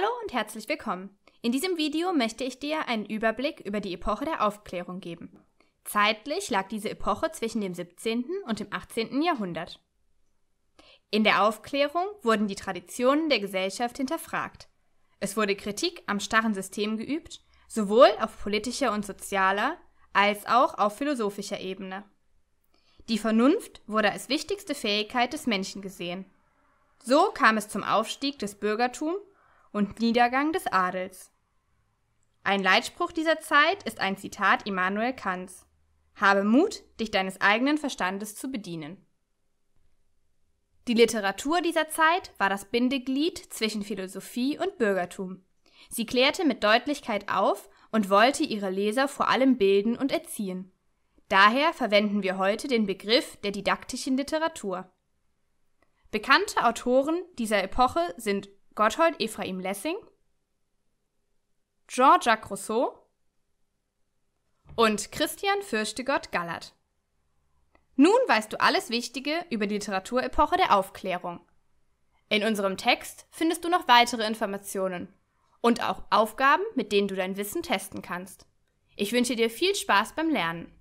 Hallo und herzlich willkommen. In diesem Video möchte ich dir einen Überblick über die Epoche der Aufklärung geben. Zeitlich lag diese Epoche zwischen dem 17. und dem 18. Jahrhundert. In der Aufklärung wurden die Traditionen der Gesellschaft hinterfragt. Es wurde Kritik am starren System geübt, sowohl auf politischer und sozialer als auch auf philosophischer Ebene. Die Vernunft wurde als wichtigste Fähigkeit des Menschen gesehen. So kam es zum Aufstieg des Bürgertums und Niedergang des Adels. Ein Leitspruch dieser Zeit ist ein Zitat Immanuel Kants. Habe Mut, dich deines eigenen Verstandes zu bedienen. Die Literatur dieser Zeit war das Bindeglied zwischen Philosophie und Bürgertum. Sie klärte mit Deutlichkeit auf und wollte ihre Leser vor allem bilden und erziehen. Daher verwenden wir heute den Begriff der didaktischen Literatur. Bekannte Autoren dieser Epoche sind Gotthold Ephraim Lessing, Jean-Jacques Rousseau und Christian Fürstegott Gallert. Nun weißt du alles Wichtige über die Literaturepoche der Aufklärung. In unserem Text findest du noch weitere Informationen und auch Aufgaben, mit denen du dein Wissen testen kannst. Ich wünsche dir viel Spaß beim Lernen.